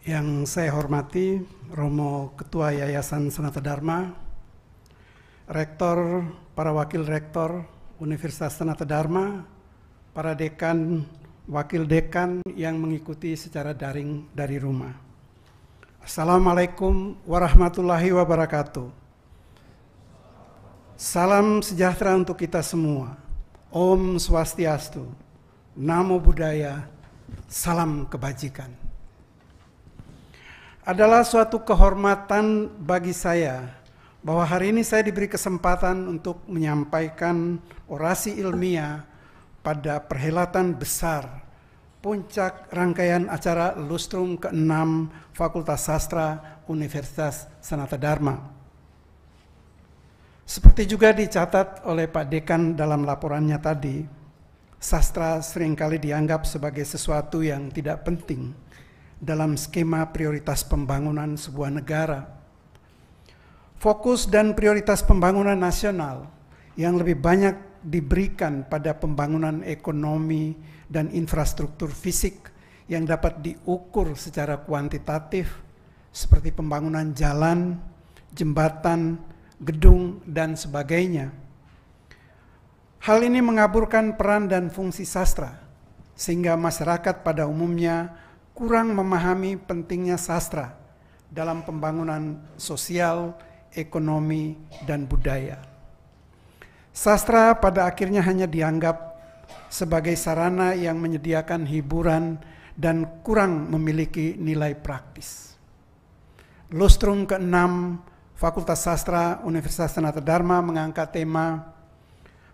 Yang saya hormati Romo Ketua Yayasan Sanata Dharma, Rektor, para Wakil Rektor Universitas Sanata Dharma, para dekan, wakil dekan yang mengikuti secara daring dari rumah. Assalamualaikum warahmatullahi wabarakatuh. Salam sejahtera untuk kita semua. Om Swastiastu, Namo Buddhaya, Salam Kebajikan adalah suatu kehormatan bagi saya bahwa hari ini saya diberi kesempatan untuk menyampaikan orasi ilmiah pada perhelatan besar puncak rangkaian acara Lustrum ke-6 Fakultas Sastra Universitas Sanata Dharma. Seperti juga dicatat oleh Pak Dekan dalam laporannya tadi, sastra seringkali dianggap sebagai sesuatu yang tidak penting dalam skema prioritas pembangunan sebuah negara. Fokus dan prioritas pembangunan nasional yang lebih banyak diberikan pada pembangunan ekonomi dan infrastruktur fisik yang dapat diukur secara kuantitatif seperti pembangunan jalan, jembatan, gedung, dan sebagainya. Hal ini mengaburkan peran dan fungsi sastra, sehingga masyarakat pada umumnya kurang memahami pentingnya sastra dalam pembangunan sosial, ekonomi, dan budaya. Sastra pada akhirnya hanya dianggap sebagai sarana yang menyediakan hiburan dan kurang memiliki nilai praktis. Lustrum ke-6 Fakultas Sastra Universitas Tanata Dharma mengangkat tema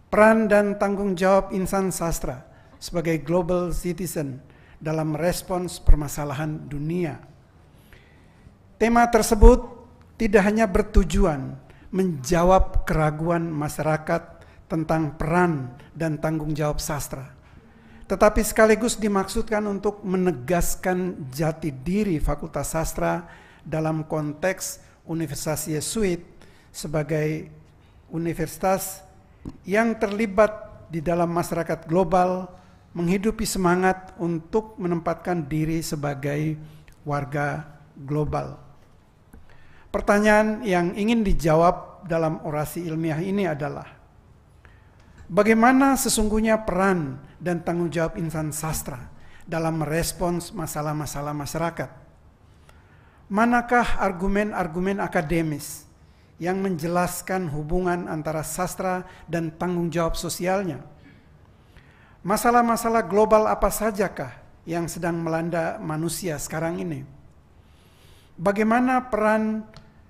Peran dan Tanggung Jawab Insan Sastra sebagai Global Citizen – dalam respons permasalahan dunia. Tema tersebut tidak hanya bertujuan menjawab keraguan masyarakat tentang peran dan tanggung jawab sastra, tetapi sekaligus dimaksudkan untuk menegaskan jati diri Fakultas Sastra dalam konteks Universitas Yesuit sebagai universitas yang terlibat di dalam masyarakat global menghidupi semangat untuk menempatkan diri sebagai warga global. Pertanyaan yang ingin dijawab dalam orasi ilmiah ini adalah, bagaimana sesungguhnya peran dan tanggung jawab insan sastra dalam merespons masalah-masalah masyarakat? Manakah argumen-argumen akademis yang menjelaskan hubungan antara sastra dan tanggung jawab sosialnya? Masalah-masalah global apa sajakah yang sedang melanda manusia sekarang ini? Bagaimana peran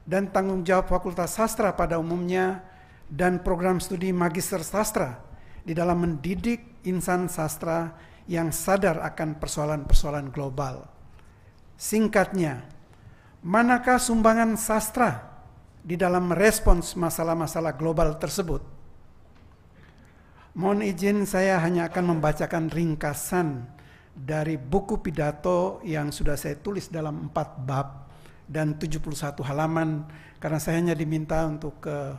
dan tanggung jawab Fakultas Sastra pada umumnya dan program studi Magister Sastra di dalam mendidik insan sastra yang sadar akan persoalan-persoalan global. Singkatnya, manakah sumbangan sastra di dalam merespons masalah-masalah global tersebut? Mohon izin saya hanya akan membacakan ringkasan dari buku pidato yang sudah saya tulis dalam empat bab dan 71 halaman karena saya hanya diminta untuk ke eh,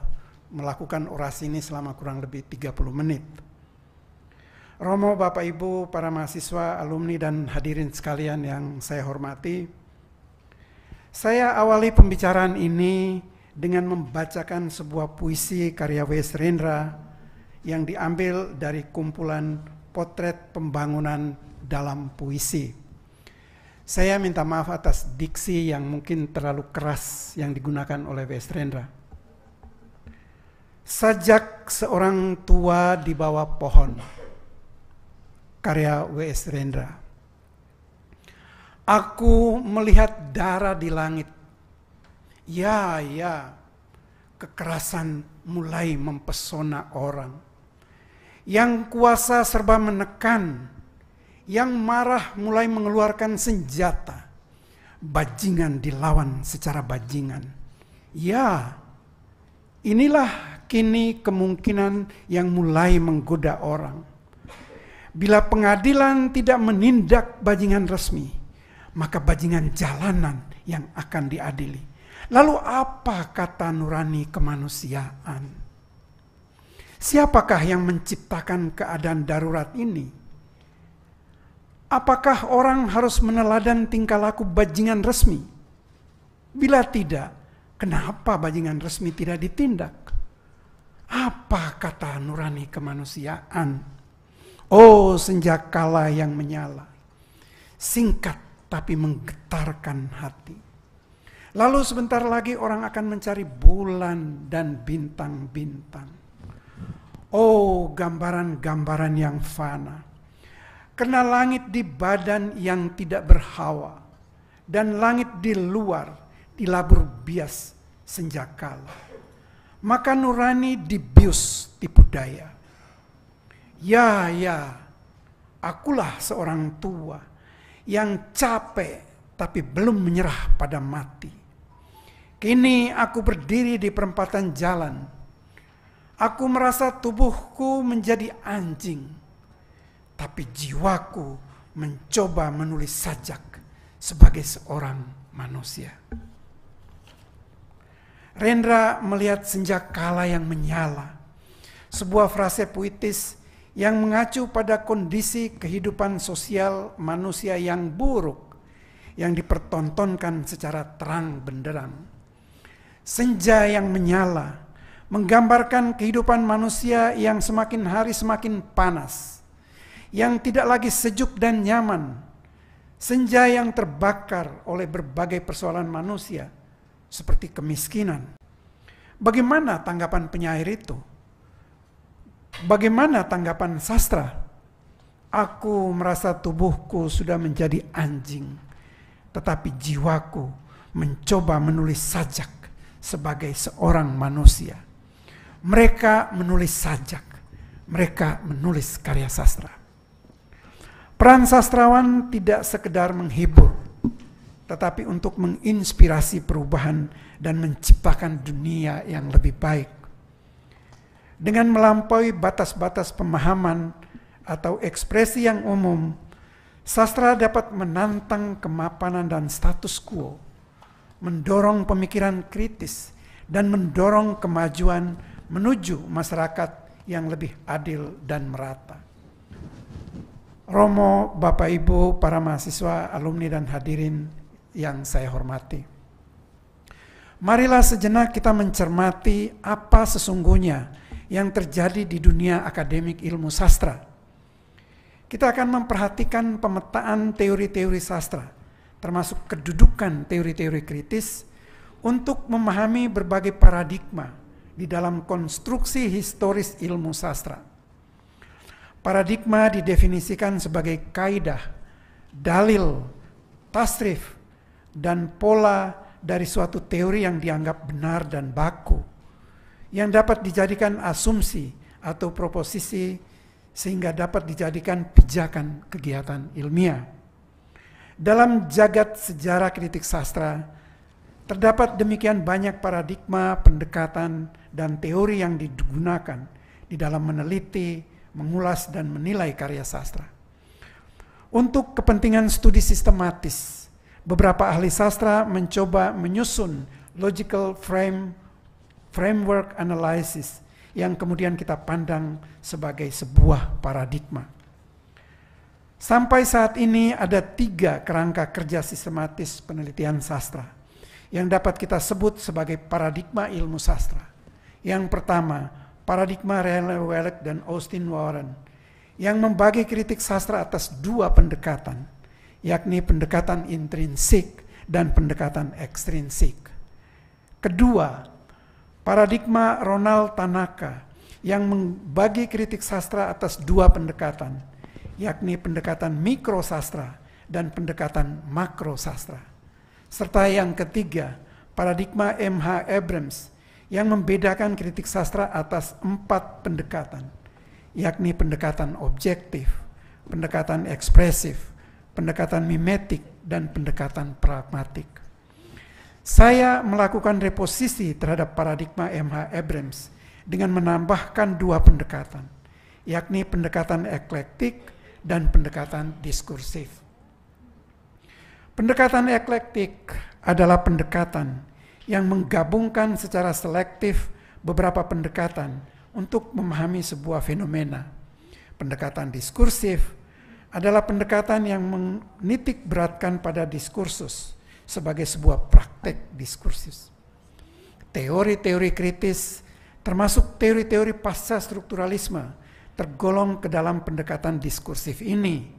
melakukan orasi ini selama kurang lebih 30 menit. Romo, Bapak Ibu, para mahasiswa, alumni dan hadirin sekalian yang saya hormati. Saya awali pembicaraan ini dengan membacakan sebuah puisi karya Wes Rendra yang diambil dari kumpulan potret pembangunan dalam puisi. Saya minta maaf atas diksi yang mungkin terlalu keras yang digunakan oleh Rendra. Sajak seorang tua di bawah pohon. Karya W.S. Rendra. Aku melihat darah di langit. Ya, ya, kekerasan mulai mempesona orang yang kuasa serba menekan, yang marah mulai mengeluarkan senjata. Bajingan dilawan secara bajingan. Ya, inilah kini kemungkinan yang mulai menggoda orang. Bila pengadilan tidak menindak bajingan resmi, maka bajingan jalanan yang akan diadili. Lalu apa kata nurani kemanusiaan? Siapakah yang menciptakan keadaan darurat ini? Apakah orang harus meneladan tingkah laku bajingan resmi? Bila tidak, kenapa bajingan resmi tidak ditindak? Apa kata nurani kemanusiaan? Oh, senjakala kala yang menyala. Singkat tapi menggetarkan hati. Lalu sebentar lagi orang akan mencari bulan dan bintang-bintang. Oh, gambaran-gambaran yang fana. Kena langit di badan yang tidak berhawa, dan langit di luar, di labur bias senjakala. Maka nurani dibius di budaya. Ya, ya, akulah seorang tua yang capek tapi belum menyerah pada mati. Kini aku berdiri di perempatan jalan, Aku merasa tubuhku menjadi anjing, tapi jiwaku mencoba menulis sajak sebagai seorang manusia. Rendra melihat senja kala yang menyala, sebuah frase puitis yang mengacu pada kondisi kehidupan sosial manusia yang buruk yang dipertontonkan secara terang benderang. Senja yang menyala menggambarkan kehidupan manusia yang semakin hari semakin panas, yang tidak lagi sejuk dan nyaman, senja yang terbakar oleh berbagai persoalan manusia, seperti kemiskinan. Bagaimana tanggapan penyair itu? Bagaimana tanggapan sastra? Aku merasa tubuhku sudah menjadi anjing, tetapi jiwaku mencoba menulis sajak sebagai seorang manusia. Mereka menulis sajak, mereka menulis karya sastra. Peran sastrawan tidak sekedar menghibur, tetapi untuk menginspirasi perubahan dan menciptakan dunia yang lebih baik. Dengan melampaui batas-batas pemahaman atau ekspresi yang umum, sastra dapat menantang kemapanan dan status quo, mendorong pemikiran kritis, dan mendorong kemajuan menuju masyarakat yang lebih adil dan merata. Romo, Bapak Ibu, para mahasiswa, alumni dan hadirin yang saya hormati. Marilah sejenak kita mencermati apa sesungguhnya yang terjadi di dunia akademik ilmu sastra. Kita akan memperhatikan pemetaan teori-teori sastra, termasuk kedudukan teori-teori kritis, untuk memahami berbagai paradigma di dalam konstruksi historis ilmu sastra. Paradigma didefinisikan sebagai kaidah, dalil, tasrif, dan pola dari suatu teori yang dianggap benar dan baku, yang dapat dijadikan asumsi atau proposisi sehingga dapat dijadikan pijakan kegiatan ilmiah. Dalam jagat sejarah kritik sastra, Terdapat demikian banyak paradigma, pendekatan, dan teori yang digunakan di dalam meneliti, mengulas, dan menilai karya sastra. Untuk kepentingan studi sistematis, beberapa ahli sastra mencoba menyusun logical frame framework analysis yang kemudian kita pandang sebagai sebuah paradigma. Sampai saat ini ada tiga kerangka kerja sistematis penelitian sastra yang dapat kita sebut sebagai paradigma ilmu sastra. Yang pertama, paradigma Rene Wellek dan Austin Warren yang membagi kritik sastra atas dua pendekatan, yakni pendekatan intrinsik dan pendekatan ekstrinsik. Kedua, paradigma Ronald Tanaka yang membagi kritik sastra atas dua pendekatan, yakni pendekatan mikrosastra dan pendekatan makrosastra. Serta yang ketiga, paradigma M.H. Abrams yang membedakan kritik sastra atas empat pendekatan, yakni pendekatan objektif, pendekatan ekspresif, pendekatan mimetik, dan pendekatan pragmatik. Saya melakukan reposisi terhadap paradigma M.H. Abrams dengan menambahkan dua pendekatan, yakni pendekatan eklektik dan pendekatan diskursif. Pendekatan eklektik adalah pendekatan yang menggabungkan secara selektif beberapa pendekatan untuk memahami sebuah fenomena. Pendekatan diskursif adalah pendekatan yang menitik beratkan pada diskursus sebagai sebuah praktek diskursus. Teori-teori kritis termasuk teori-teori pasca strukturalisme tergolong ke dalam pendekatan diskursif ini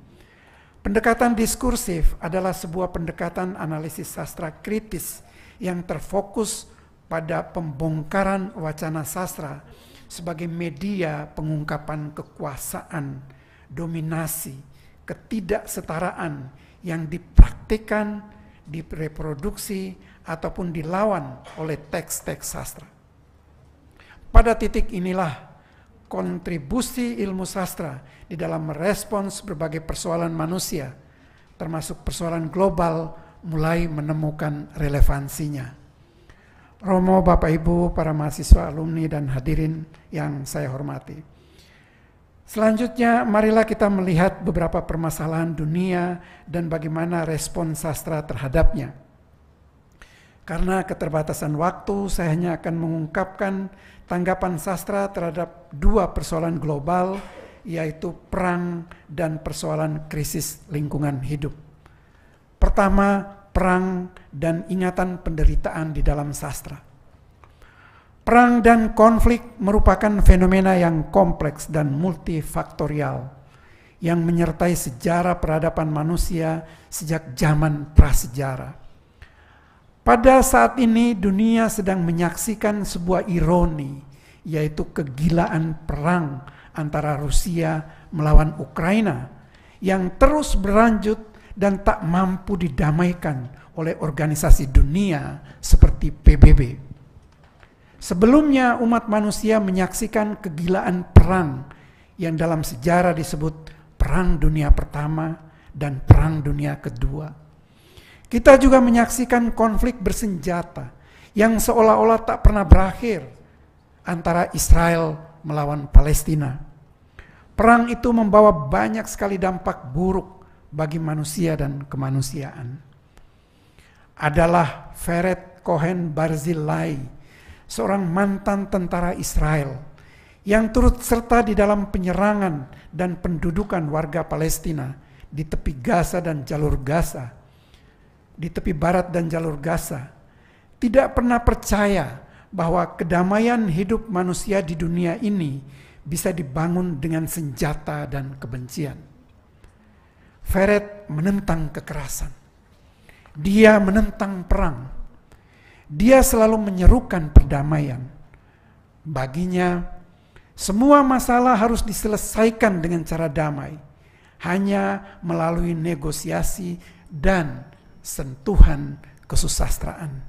Pendekatan diskursif adalah sebuah pendekatan analisis sastra kritis yang terfokus pada pembongkaran wacana sastra sebagai media pengungkapan kekuasaan, dominasi, ketidaksetaraan yang dipraktikkan, direproduksi, ataupun dilawan oleh teks-teks sastra. Pada titik inilah kontribusi ilmu sastra di dalam merespons berbagai persoalan manusia, termasuk persoalan global, mulai menemukan relevansinya. Romo, Bapak Ibu, para mahasiswa alumni dan hadirin yang saya hormati. Selanjutnya, marilah kita melihat beberapa permasalahan dunia dan bagaimana respon sastra terhadapnya. Karena keterbatasan waktu, saya hanya akan mengungkapkan tanggapan sastra terhadap dua persoalan global, yaitu perang dan persoalan krisis lingkungan hidup. Pertama, perang dan ingatan penderitaan di dalam sastra. Perang dan konflik merupakan fenomena yang kompleks dan multifaktorial yang menyertai sejarah peradaban manusia sejak zaman prasejarah pada saat ini dunia sedang menyaksikan sebuah ironi, yaitu kegilaan perang antara Rusia melawan Ukraina yang terus berlanjut dan tak mampu didamaikan oleh organisasi dunia seperti PBB. Sebelumnya umat manusia menyaksikan kegilaan perang yang dalam sejarah disebut Perang Dunia Pertama dan Perang Dunia Kedua. Kita juga menyaksikan konflik bersenjata yang seolah-olah tak pernah berakhir antara Israel melawan Palestina. Perang itu membawa banyak sekali dampak buruk bagi manusia dan kemanusiaan. Adalah Feret Cohen Barzilai, seorang mantan tentara Israel yang turut serta di dalam penyerangan dan pendudukan warga Palestina di tepi Gaza dan jalur Gaza di tepi barat dan jalur Gaza tidak pernah percaya bahwa kedamaian hidup manusia di dunia ini bisa dibangun dengan senjata dan kebencian. Feret menentang kekerasan. Dia menentang perang. Dia selalu menyerukan perdamaian. Baginya, semua masalah harus diselesaikan dengan cara damai, hanya melalui negosiasi dan sentuhan kesusastraan,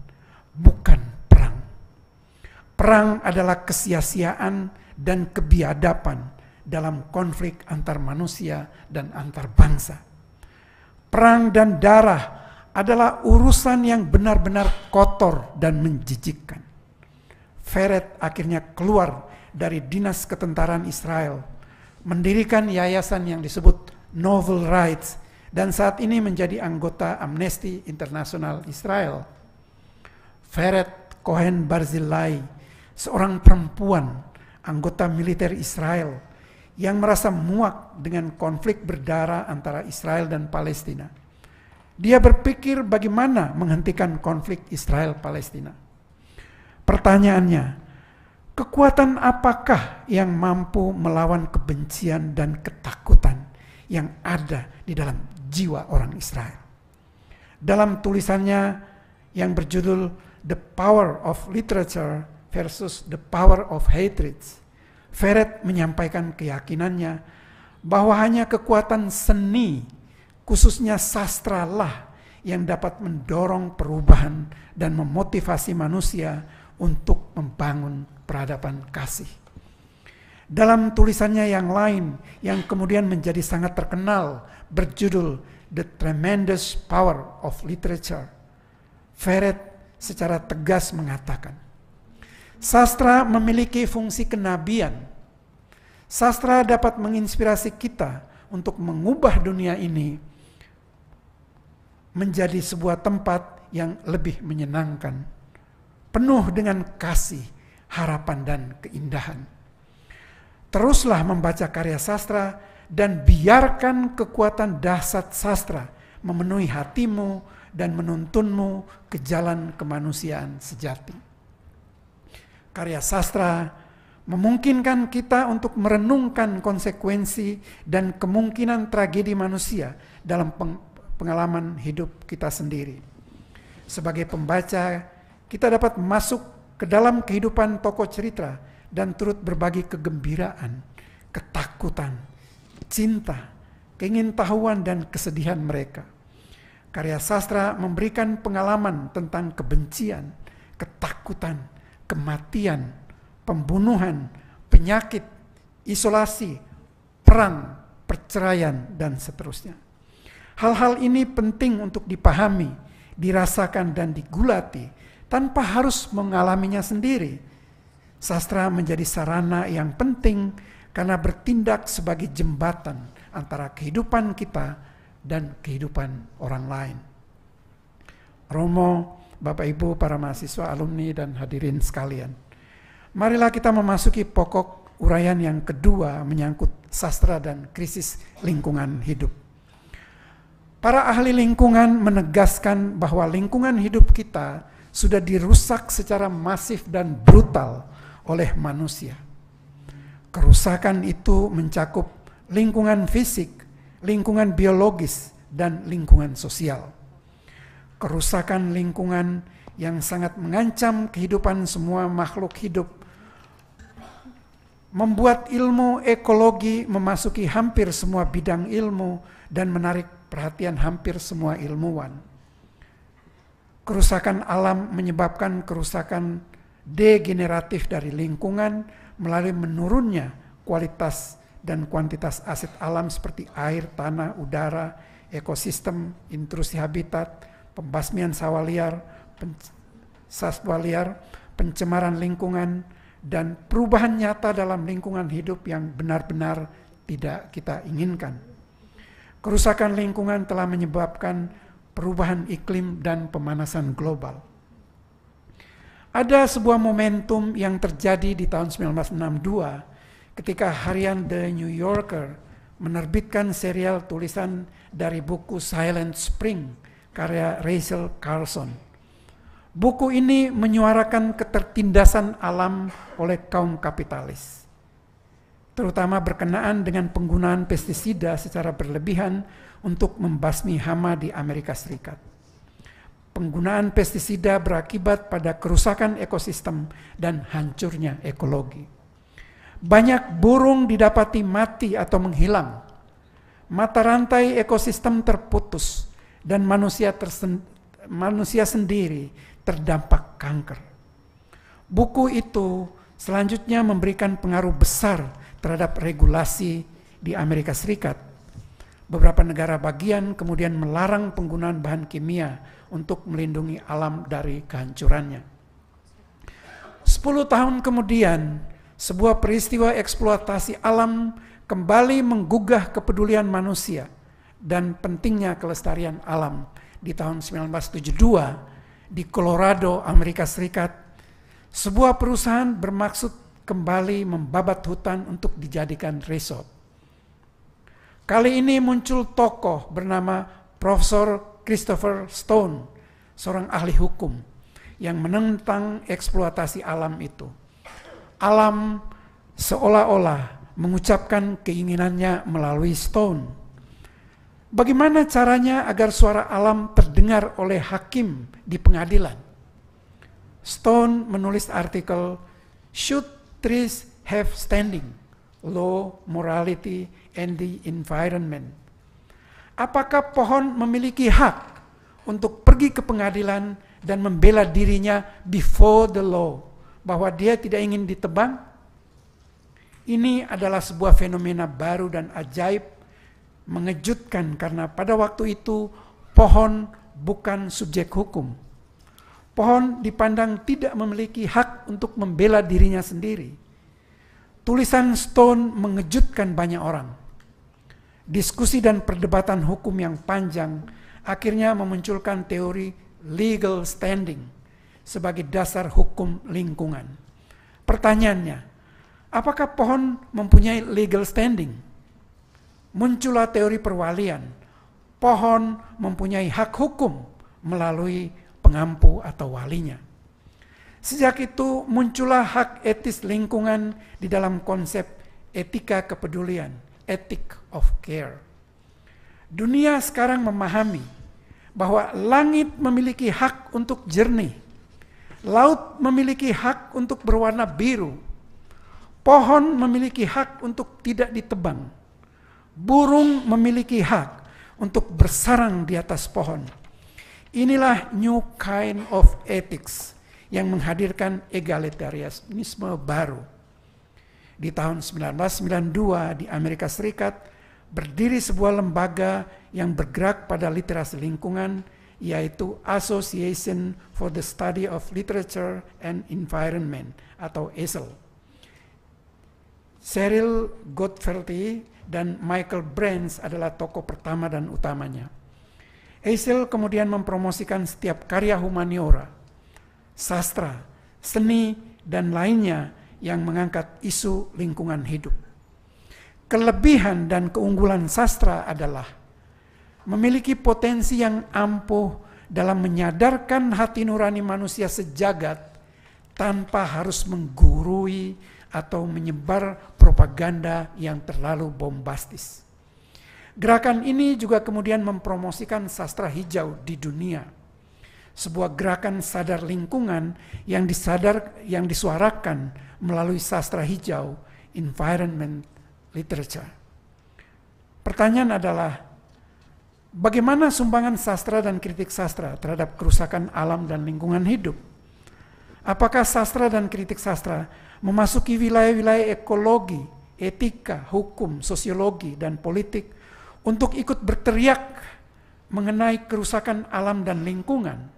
bukan perang. Perang adalah kesia-siaan dan kebiadaban dalam konflik antar manusia dan antar bangsa. Perang dan darah adalah urusan yang benar-benar kotor dan menjijikkan. Feret akhirnya keluar dari dinas ketentaraan Israel, mendirikan yayasan yang disebut Novel Rights dan saat ini menjadi anggota Amnesty International Israel. Feret Cohen Barzilai, seorang perempuan anggota militer Israel yang merasa muak dengan konflik berdarah antara Israel dan Palestina. Dia berpikir bagaimana menghentikan konflik Israel-Palestina. Pertanyaannya, Kekuatan apakah yang mampu melawan kebencian dan ketakutan yang ada di dalam jiwa orang Israel. Dalam tulisannya yang berjudul The Power of Literature versus The Power of Hatred, Ferret menyampaikan keyakinannya bahwa hanya kekuatan seni, khususnya sastra lah yang dapat mendorong perubahan dan memotivasi manusia untuk membangun peradaban kasih. Dalam tulisannya yang lain, yang kemudian menjadi sangat terkenal, berjudul The Tremendous Power of Literature, Ferret secara tegas mengatakan, sastra memiliki fungsi kenabian. Sastra dapat menginspirasi kita untuk mengubah dunia ini menjadi sebuah tempat yang lebih menyenangkan, penuh dengan kasih, harapan, dan keindahan. Teruslah membaca karya sastra dan biarkan kekuatan dahsyat sastra memenuhi hatimu dan menuntunmu ke jalan kemanusiaan sejati. Karya sastra memungkinkan kita untuk merenungkan konsekuensi dan kemungkinan tragedi manusia dalam pengalaman hidup kita sendiri. Sebagai pembaca, kita dapat masuk ke dalam kehidupan tokoh cerita dan turut berbagi kegembiraan, ketakutan, cinta, keingintahuan dan kesedihan mereka. Karya sastra memberikan pengalaman tentang kebencian, ketakutan, kematian, pembunuhan, penyakit, isolasi, perang, perceraian, dan seterusnya. Hal-hal ini penting untuk dipahami, dirasakan, dan digulati tanpa harus mengalaminya sendiri, Sastra menjadi sarana yang penting karena bertindak sebagai jembatan antara kehidupan kita dan kehidupan orang lain. Romo, Bapak Ibu, para mahasiswa, alumni, dan hadirin sekalian. Marilah kita memasuki pokok uraian yang kedua menyangkut sastra dan krisis lingkungan hidup. Para ahli lingkungan menegaskan bahwa lingkungan hidup kita sudah dirusak secara masif dan brutal oleh manusia. Kerusakan itu mencakup lingkungan fisik, lingkungan biologis, dan lingkungan sosial. Kerusakan lingkungan yang sangat mengancam kehidupan semua makhluk hidup membuat ilmu ekologi memasuki hampir semua bidang ilmu dan menarik perhatian hampir semua ilmuwan. Kerusakan alam menyebabkan kerusakan degeneratif dari lingkungan melalui menurunnya kualitas dan kuantitas aset alam seperti air, tanah, udara, ekosistem, intrusi habitat, pembasmian sawah liar, liar, pencemaran lingkungan, dan perubahan nyata dalam lingkungan hidup yang benar-benar tidak kita inginkan. Kerusakan lingkungan telah menyebabkan perubahan iklim dan pemanasan global. Ada sebuah momentum yang terjadi di tahun 1962 ketika harian The New Yorker menerbitkan serial tulisan dari buku Silent Spring karya Rachel Carson. Buku ini menyuarakan ketertindasan alam oleh kaum kapitalis. Terutama berkenaan dengan penggunaan pestisida secara berlebihan untuk membasmi hama di Amerika Serikat penggunaan pestisida berakibat pada kerusakan ekosistem dan hancurnya ekologi. Banyak burung didapati mati atau menghilang. Mata rantai ekosistem terputus dan manusia tersen manusia sendiri terdampak kanker. Buku itu selanjutnya memberikan pengaruh besar terhadap regulasi di Amerika Serikat beberapa negara bagian kemudian melarang penggunaan bahan kimia untuk melindungi alam dari kehancurannya. Sepuluh tahun kemudian, sebuah peristiwa eksploitasi alam kembali menggugah kepedulian manusia dan pentingnya kelestarian alam. Di tahun 1972, di Colorado, Amerika Serikat, sebuah perusahaan bermaksud kembali membabat hutan untuk dijadikan resort Kali ini muncul tokoh bernama Profesor Christopher Stone, seorang ahli hukum yang menentang eksploitasi alam itu. Alam seolah-olah mengucapkan keinginannya melalui Stone. Bagaimana caranya agar suara alam terdengar oleh hakim di pengadilan? Stone menulis artikel "Should Trees Have Standing?" law, morality, and the environment. Apakah pohon memiliki hak untuk pergi ke pengadilan dan membela dirinya before the law, bahwa dia tidak ingin ditebang? Ini adalah sebuah fenomena baru dan ajaib, mengejutkan karena pada waktu itu pohon bukan subjek hukum. Pohon dipandang tidak memiliki hak untuk membela dirinya sendiri. Tulisan Stone mengejutkan banyak orang. Diskusi dan perdebatan hukum yang panjang akhirnya memunculkan teori legal standing sebagai dasar hukum lingkungan. Pertanyaannya, apakah pohon mempunyai legal standing? Muncullah teori perwalian. Pohon mempunyai hak hukum melalui pengampu atau walinya. Sejak itu muncullah hak etis lingkungan di dalam konsep etika kepedulian, ethic of care. Dunia sekarang memahami bahwa langit memiliki hak untuk jernih, laut memiliki hak untuk berwarna biru, pohon memiliki hak untuk tidak ditebang, burung memiliki hak untuk bersarang di atas pohon. Inilah new kind of ethics yang menghadirkan egalitarianisme baru. Di tahun 1992 di Amerika Serikat berdiri sebuah lembaga yang bergerak pada literasi lingkungan yaitu Association for the Study of Literature and Environment atau ASEL. Cyril Godferty dan Michael Brands adalah tokoh pertama dan utamanya. ASEL kemudian mempromosikan setiap karya humaniora – sastra, seni, dan lainnya yang mengangkat isu lingkungan hidup. Kelebihan dan keunggulan sastra adalah memiliki potensi yang ampuh dalam menyadarkan hati nurani manusia sejagat tanpa harus menggurui atau menyebar propaganda yang terlalu bombastis. Gerakan ini juga kemudian mempromosikan sastra hijau di dunia sebuah gerakan sadar lingkungan yang disadar yang disuarakan melalui sastra hijau, environment literature. Pertanyaan adalah bagaimana sumbangan sastra dan kritik sastra terhadap kerusakan alam dan lingkungan hidup? Apakah sastra dan kritik sastra memasuki wilayah-wilayah ekologi, etika, hukum, sosiologi, dan politik untuk ikut berteriak mengenai kerusakan alam dan lingkungan.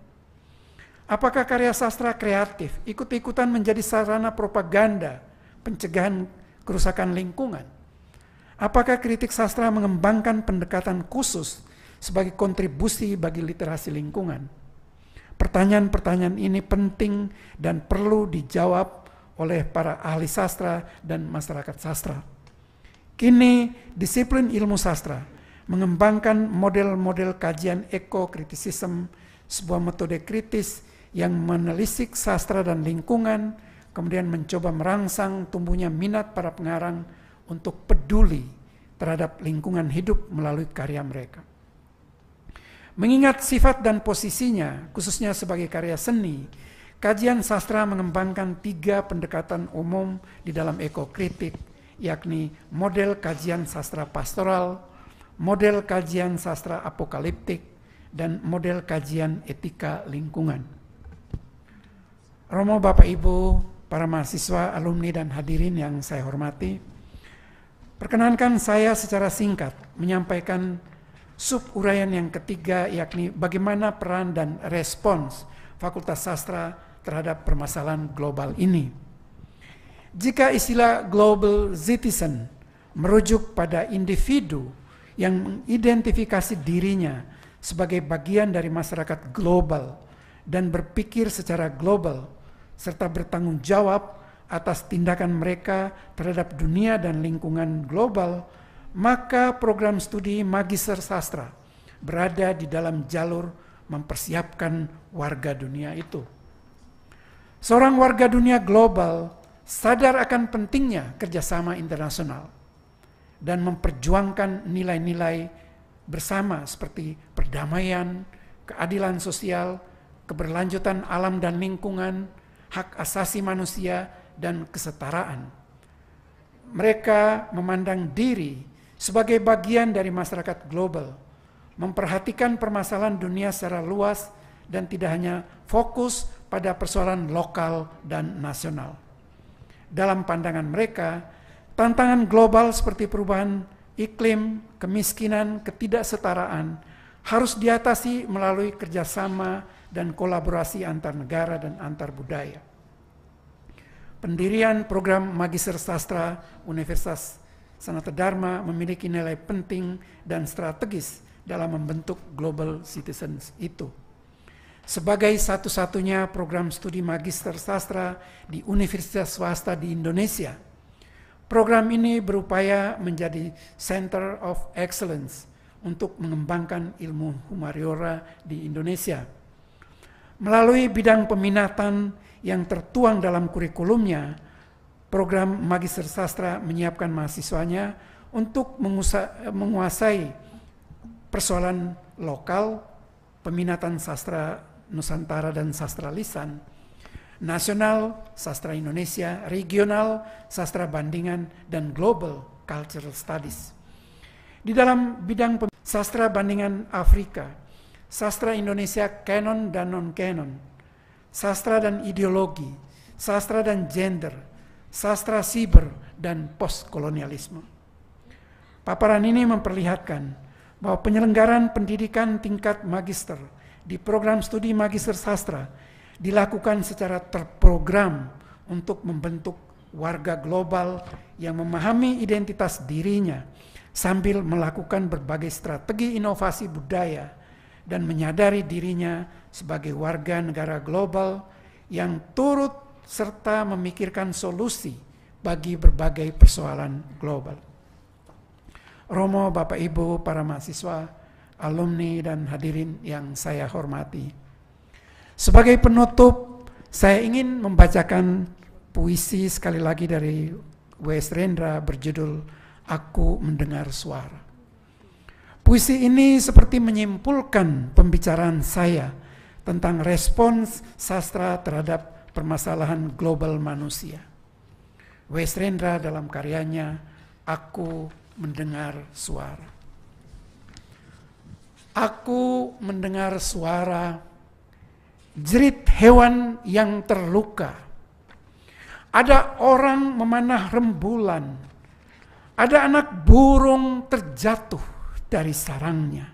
Apakah karya sastra kreatif ikut-ikutan menjadi sarana propaganda pencegahan kerusakan lingkungan? Apakah kritik sastra mengembangkan pendekatan khusus sebagai kontribusi bagi literasi lingkungan? Pertanyaan-pertanyaan ini penting dan perlu dijawab oleh para ahli sastra dan masyarakat sastra. Kini, disiplin ilmu sastra mengembangkan model-model kajian ekokritisisme, sebuah metode kritis yang menelisik sastra dan lingkungan, kemudian mencoba merangsang tumbuhnya minat para pengarang untuk peduli terhadap lingkungan hidup melalui karya mereka. Mengingat sifat dan posisinya, khususnya sebagai karya seni, kajian sastra mengembangkan tiga pendekatan umum di dalam ekokritik, yakni model kajian sastra pastoral, model kajian sastra apokaliptik, dan model kajian etika lingkungan. Romo Bapak Ibu, para mahasiswa, alumni, dan hadirin yang saya hormati, perkenankan saya secara singkat menyampaikan sub uraian yang ketiga yakni bagaimana peran dan respons Fakultas Sastra terhadap permasalahan global ini. Jika istilah global citizen merujuk pada individu yang mengidentifikasi dirinya sebagai bagian dari masyarakat global dan berpikir secara global, serta bertanggung jawab atas tindakan mereka terhadap dunia dan lingkungan global, maka program studi Magister Sastra berada di dalam jalur mempersiapkan warga dunia itu. Seorang warga dunia global sadar akan pentingnya kerjasama internasional dan memperjuangkan nilai-nilai bersama seperti perdamaian, keadilan sosial, keberlanjutan alam dan lingkungan, hak asasi manusia, dan kesetaraan. Mereka memandang diri sebagai bagian dari masyarakat global, memperhatikan permasalahan dunia secara luas dan tidak hanya fokus pada persoalan lokal dan nasional. Dalam pandangan mereka, tantangan global seperti perubahan iklim, kemiskinan, ketidaksetaraan harus diatasi melalui kerjasama dan kolaborasi antar negara dan antar budaya. Pendirian program Magister Sastra Universitas Sanata Dharma memiliki nilai penting dan strategis dalam membentuk global citizens itu. Sebagai satu-satunya program studi Magister Sastra di universitas swasta di Indonesia, program ini berupaya menjadi Center of Excellence untuk mengembangkan ilmu humariora di Indonesia Melalui bidang peminatan yang tertuang dalam kurikulumnya, program Magister Sastra menyiapkan mahasiswanya untuk menguasai persoalan lokal, peminatan sastra Nusantara dan sastra lisan, nasional, sastra Indonesia, regional, sastra bandingan, dan global cultural studies. Di dalam bidang sastra bandingan Afrika, sastra Indonesia canon dan non-canon, sastra dan ideologi, sastra dan gender, sastra siber, dan postkolonialisme. Paparan ini memperlihatkan bahwa penyelenggaraan pendidikan tingkat magister di program studi magister sastra dilakukan secara terprogram untuk membentuk warga global yang memahami identitas dirinya sambil melakukan berbagai strategi inovasi budaya dan menyadari dirinya sebagai warga negara global yang turut serta memikirkan solusi bagi berbagai persoalan global. Romo, Bapak Ibu, para mahasiswa, alumni, dan hadirin yang saya hormati. Sebagai penutup, saya ingin membacakan puisi sekali lagi dari W. Rendra berjudul Aku Mendengar Suara. Puisi ini seperti menyimpulkan pembicaraan saya tentang respons sastra terhadap permasalahan global manusia. Westrendra dalam karyanya Aku Mendengar Suara. Aku mendengar suara jerit hewan yang terluka. Ada orang memanah rembulan. Ada anak burung terjatuh dari sarangnya.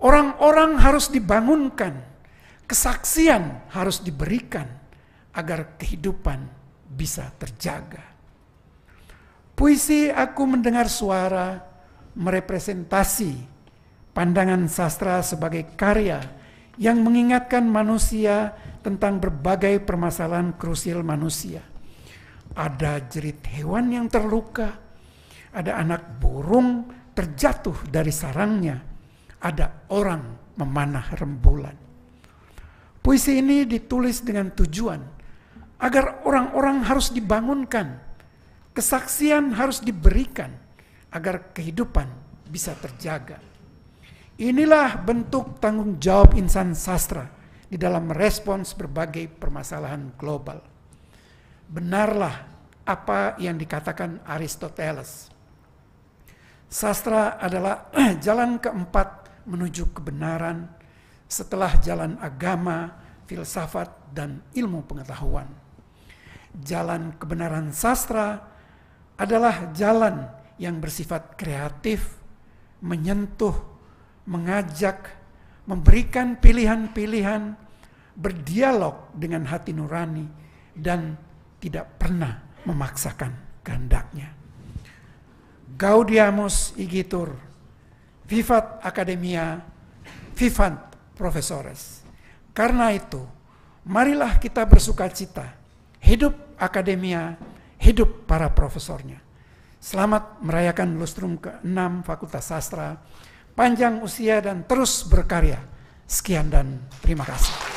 Orang-orang harus dibangunkan, kesaksian harus diberikan agar kehidupan bisa terjaga. Puisi aku mendengar suara merepresentasi pandangan sastra sebagai karya yang mengingatkan manusia tentang berbagai permasalahan krusial manusia. Ada jerit hewan yang terluka, ada anak burung terjatuh dari sarangnya, ada orang memanah rembulan. Puisi ini ditulis dengan tujuan agar orang-orang harus dibangunkan, kesaksian harus diberikan, agar kehidupan bisa terjaga. Inilah bentuk tanggung jawab insan sastra di dalam merespons berbagai permasalahan global. Benarlah apa yang dikatakan Aristoteles Sastra adalah jalan keempat menuju kebenaran setelah jalan agama, filsafat, dan ilmu pengetahuan. Jalan kebenaran sastra adalah jalan yang bersifat kreatif, menyentuh, mengajak, memberikan pilihan-pilihan, berdialog dengan hati nurani, dan tidak pernah memaksakan kehendaknya. Gaudiamus igitur, vivat academia, vivant professores. Karena itu, marilah kita bersuka cita, hidup akademia, hidup para profesornya. Selamat merayakan lustrum ke-6 Fakultas Sastra, panjang usia dan terus berkarya. Sekian dan terima kasih.